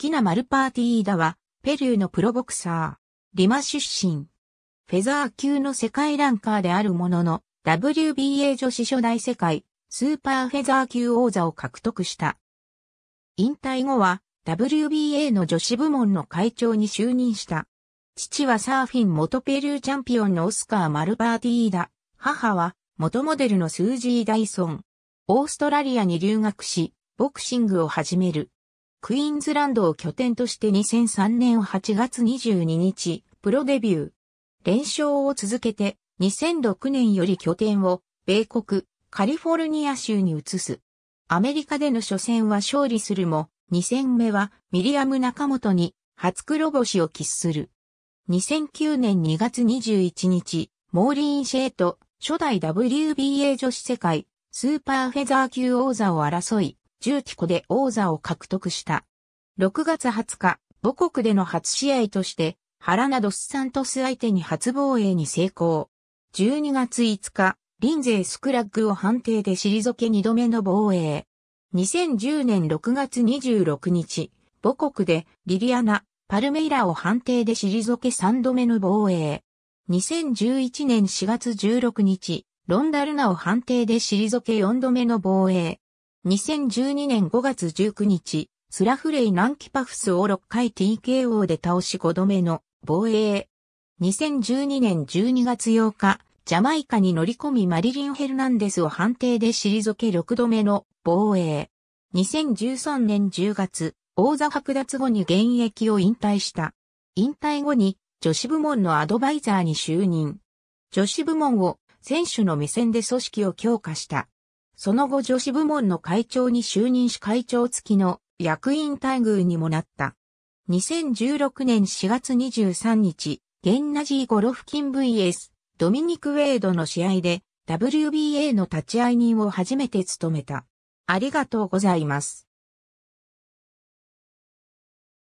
キナ・マルパーティーダは、ペルーのプロボクサー、リマ出身。フェザー級の世界ランカーであるものの、WBA 女子初代世界、スーパーフェザー級王座を獲得した。引退後は、WBA の女子部門の会長に就任した。父はサーフィン元ペルーチャンピオンのオスカー・マルパーティーダ。母は元モデルのスージー・ダイソン。オーストラリアに留学し、ボクシングを始める。クイーンズランドを拠点として2003年8月22日、プロデビュー。連勝を続けて、2006年より拠点を、米国、カリフォルニア州に移す。アメリカでの初戦は勝利するも、2戦目はミリアム中本に初黒星を喫する。2009年2月21日、モーリーン・シェイト、初代 WBA 女子世界、スーパーフェザー級王座を争い、10機庫で王座を獲得した。6月20日、母国での初試合として、原などスサントス相手に初防衛に成功。12月5日、リンゼ税スクラッグを判定で退け2度目の防衛。2010年6月26日、母国でリリアナ、パルメイラを判定で退け3度目の防衛。2011年4月16日、ロンダルナを判定で退け4度目の防衛。2012年5月19日、スラフレイナンキパフスを6回 TKO で倒し5度目の防衛。2012年12月8日、ジャマイカに乗り込みマリリン・ヘルナンデスを判定で退け6度目の防衛。2013年10月、王座剥奪後に現役を引退した。引退後に女子部門のアドバイザーに就任。女子部門を選手の目線で組織を強化した。その後女子部門の会長に就任し会長付きの役員待遇にもなった。2016年4月23日、ゲンナジー・ゴロフキン VS ドミニク・ウェイドの試合で WBA の立会人を初めて務めた。ありがとうございます。